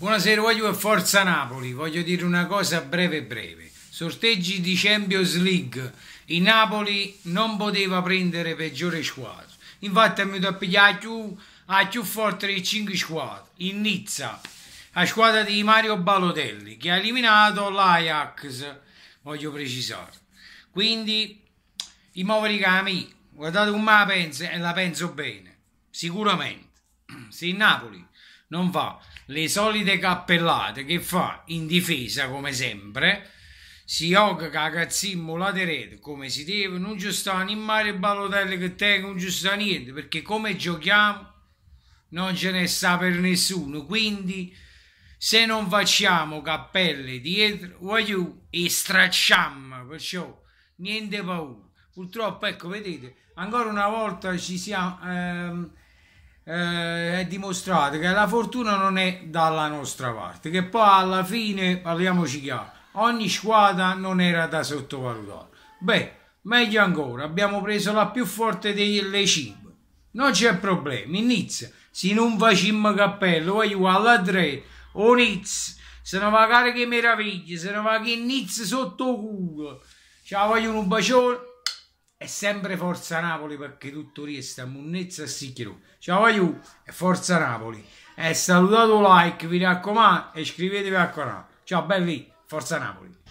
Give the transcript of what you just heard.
Buonasera voglio e Forza Napoli, voglio dire una cosa breve breve. Sorteggi di Champions League, il Napoli non poteva prendere peggiore squadra. Infatti è venuto a pigliare più, a più forte di 5 squadre, in Nizza, la squadra di Mario Balotelli, che ha eliminato l'Ajax, voglio precisare. Quindi, i muoveri cami, guardate come la penso e la penso bene, sicuramente. Se il Napoli non fa le solite cappellate che fa in difesa come sempre si gioca cagazzimmo la terrete come si deve non ci sta né mare Balotelli che te non ci sta niente perché come giochiamo non ce ne sta per nessuno quindi se non facciamo cappelle dietro voglio e stracciamo perciò niente paura purtroppo ecco vedete ancora una volta ci siamo ehm, eh, è dimostrato che la fortuna non è dalla nostra parte, che poi alla fine, parliamoci chiaro, ogni squadra non era da sottovalutare. Beh, meglio ancora, abbiamo preso la più forte delle 5. Non c'è problema, inizia. Se non facciamo cappello, voglio alla 3, o Nizza, se ne va care che meraviglia, se ne va che Nizza sotto culo. Ciao, voglio un bacione è sempre Forza Napoli perché tutto resta munnezza e sicchero. Ciao aiù e Forza Napoli. E salutate like, vi raccomando, e iscrivetevi al canale. Ciao belli, Forza Napoli.